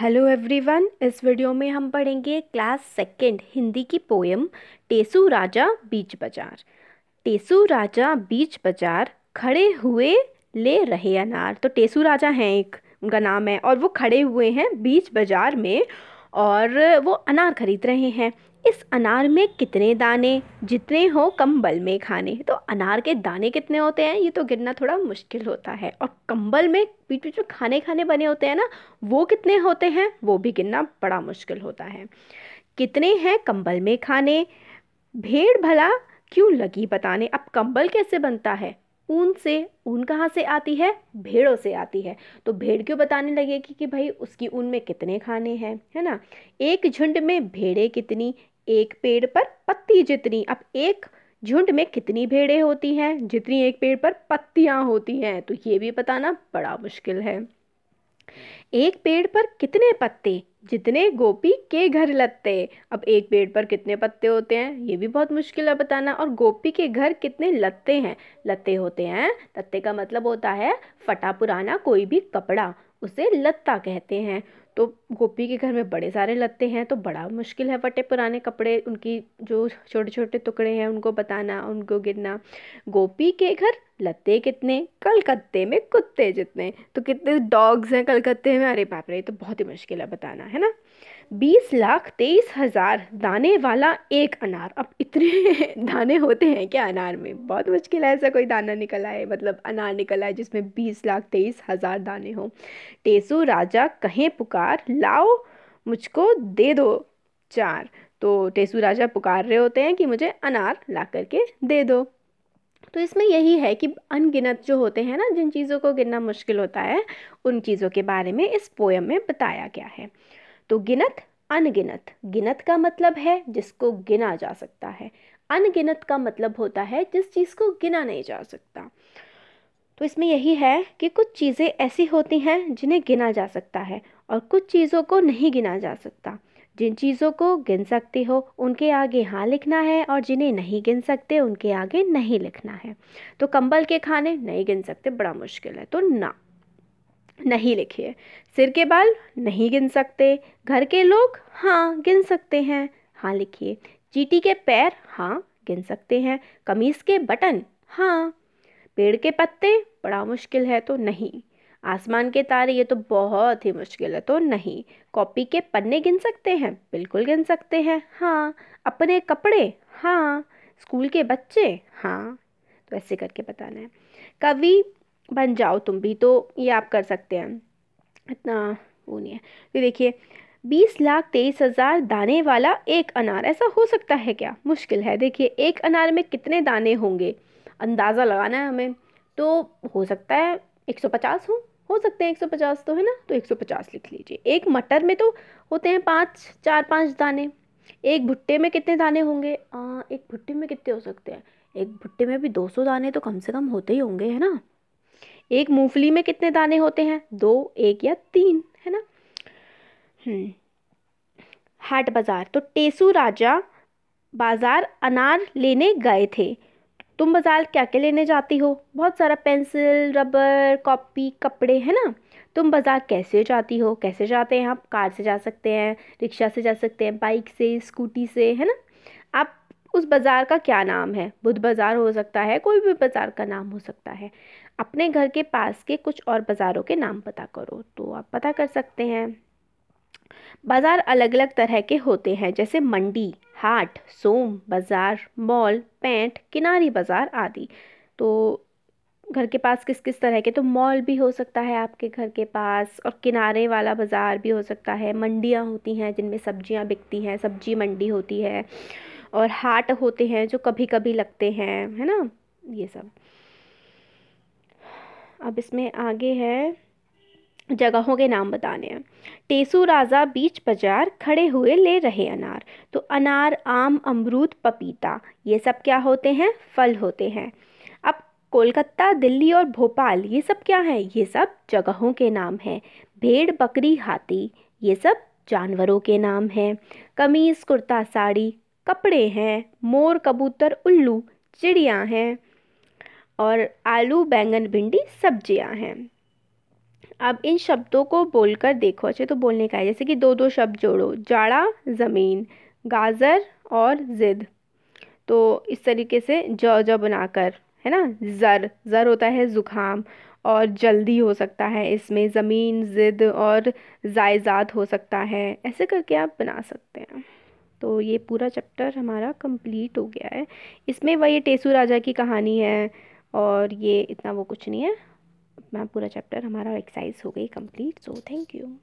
Hello everyone इस video में हम पढ़ेंगे क्लास सेकंड हिंदी की पोएम टेसू राजा बीच बाजार टेसू राजा बीच बाजार खड़े हुए ले रहे अनार तो टेसू राजा हैं एक उनका नाम है और वो खड़े हुए हैं बीच बाजार में और वो अनार खरीद रहे हैं इस अनार में कितने दाने जितने हो कंबल में खाने तो अनार के दाने कितने होते हैं ये तो गिरना थोड़ा मुश्किल होता है और कंबल में बीच बीच में खाने खाने बने होते हैं ना वो कितने होते हैं वो भी गिनना बड़ा मुश्किल होता है कितने हैं कंबल में खाने भेड़ भला क्यों लगी बताने अब कंबल कैसे बनता है ऊन से ऊन कहाँ से आती है भेड़ों से आती है तो भेड़ क्यों बताने लगेगी कि भाई उसकी ऊन में कितने खाने हैं है ना एक झुंड में भेड़े कितनी एक पेड़ पर पत्ती जितनी अब एक झुंड में कितनी भेड़े होती हैं जितनी एक पेड़ पर पत्तियां होती हैं तो ये भी बताना बड़ा मुश्किल है एक पेड़ पर कितने पत्ते जितने गोपी के घर लत्ते अब एक पेड़ पर कितने पत्ते होते हैं ये भी बहुत मुश्किल है बताना और गोपी के घर कितने लत्ते हैं लत्ते होते हैं लत्ते का मतलब होता है फटा पुराना कोई भी कपड़ा उसे लत्ता कहते हैं तो गोपी के घर में बड़े सारे लत्ते हैं तो बड़ा मुश्किल है फटे पुराने कपड़े उनकी जो छोटे छोटे टुकड़े हैं उनको बताना उनको गिरना गोपी के घर लत्ते कितने कलकत्ते में कुत्ते जितने तो कितने डॉग्स हैं कलकत्ते में अरे बाप रे तो बहुत ही मुश्किल है बताना है ना बीस लाख तेईस हज़ार दाने वाला एक अनार अब इतने दाने होते हैं क्या अनार में बहुत मुश्किल है ऐसा कोई दाना निकल आए मतलब अनार निकल आए जिसमें बीस लाख तेईस हज़ार दाने हों टेसु राजा कहें पुकार लाओ मुझको दे दो चार तो टेसु राजा पुकार रहे होते हैं कि मुझे अनार ला करके दे दो तो इसमें यही है कि अनगिनत जो होते हैं ना जिन चीज़ों को गिनना मुश्किल होता है उन चीज़ों के बारे में इस पोएम में बताया गया है तो गिनत अनगिनत गिनत का मतलब है जिसको गिना जा सकता है अनगिनत का मतलब होता है जिस चीज़ को गिना नहीं जा सकता तो इसमें यही है कि कुछ चीज़ें ऐसी होती हैं जिन्हें गिना जा सकता है और कुछ चीज़ों को नहीं गिना जा सकता जिन चीज़ों को गिन सकते हो उनके आगे हाँ लिखना है और जिन्हें नहीं गिन सकते उनके आगे नहीं लिखना है तो कंबल के खाने नहीं गिन सकते बड़ा मुश्किल है तो ना नहीं लिखिए सिर के बाल नहीं गिन सकते घर के लोग हाँ गिन सकते हैं हाँ लिखिए चीटी के पैर हाँ गिन सकते हैं कमीज़ के बटन हाँ पेड़ के पत्ते बड़ा मुश्किल है तो नहीं आसमान के तारे ये तो बहुत ही मुश्किल है तो नहीं कॉपी के पन्ने गिन सकते हैं बिल्कुल गिन सकते हैं हाँ अपने कपड़े हाँ स्कूल के बच्चे हाँ तो ऐसे करके बताना है कवि बन जाओ तुम भी तो ये आप कर सकते हैं इतना वो नहीं है तो देखिए बीस लाख तेईस हज़ार दाने वाला एक अनार ऐसा हो सकता है क्या मुश्किल है देखिए एक अनार में कितने दाने होंगे अंदाज़ा लगाना है हमें तो हो सकता है एक सौ पचास हो हो सकते हैं एक सौ पचास तो है ना तो एक सौ पचास लिख लीजिए एक मटर में तो होते हैं पाँच चार पाँच दाने एक भुट्टे में कितने दाने होंगे आ, एक भुट्टे में कितने हो सकते हैं एक भुट्टे में भी दो सौ दाने तो कम से कम होते ही होंगे है ना एक मूंगफली में कितने दाने होते हैं दो एक या तीन है ना हम्म। हाट बाज़ार तो टेसू राजा बाज़ार अनार लेने गए थे तुम बाज़ार क्या क्या लेने जाती हो बहुत सारा पेंसिल रबर कॉपी कपड़े है ना तुम बाज़ार कैसे जाती हो कैसे जाते हैं आप कार से जा सकते हैं रिक्शा से जा सकते हैं बाइक से स्कूटी से है ना आप उस बाज़ार का क्या नाम है बुध बाज़ार हो सकता है कोई भी बाज़ार का नाम हो सकता है अपने घर के पास के कुछ और बाज़ारों के नाम पता करो तो आप पता कर सकते हैं बाज़ार अलग अलग तरह के होते हैं जैसे मंडी हाट सोम बाज़ार मॉल पैंट किनारी बाज़ार आदि तो घर के पास किस किस तरह के तो मॉल भी हो सकता है आपके घर के पास और किनारे वाला बाज़ार भी हो सकता है मंडियाँ होती हैं जिनमें सब्जियाँ बिकती हैं सब्जी मंडी होती है और हाट होते हैं जो कभी कभी लगते हैं है ना ये सब अब इसमें आगे है जगहों के नाम बताने हैं टेसू राजा बीच बाजार खड़े हुए ले रहे अनार तो अनार आम अमरूद पपीता ये सब क्या होते हैं फल होते हैं अब कोलकाता दिल्ली और भोपाल ये सब क्या है ये सब जगहों के नाम हैं भेड़ बकरी हाथी ये सब जानवरों के नाम हैं कमीज़ कुर्ता साड़ी कपड़े हैं मोर कबूतर उल्लू चिड़िया हैं और आलू बैंगन भिंडी सब्जियां हैं अब इन शब्दों को बोलकर देखो अच्छे तो बोलने का है जैसे कि दो दो शब्द जोड़ो जाड़ा ज़मीन गाजर और ज़िद तो इस तरीके से ज ज बनाकर है ना ज़र ज़र होता है ज़ुकाम और जल्दी हो सकता है इसमें ज़मीन ज़िद और जायजात हो सकता है ऐसे करके आप बना सकते हैं तो ये पूरा चैप्टर हमारा कंप्लीट हो गया है इसमें वही टेसू राजा की कहानी है और ये इतना वो कुछ नहीं है मैम पूरा चैप्टर हमारा एक्सरसाइज हो गई कंप्लीट सो थैंक यू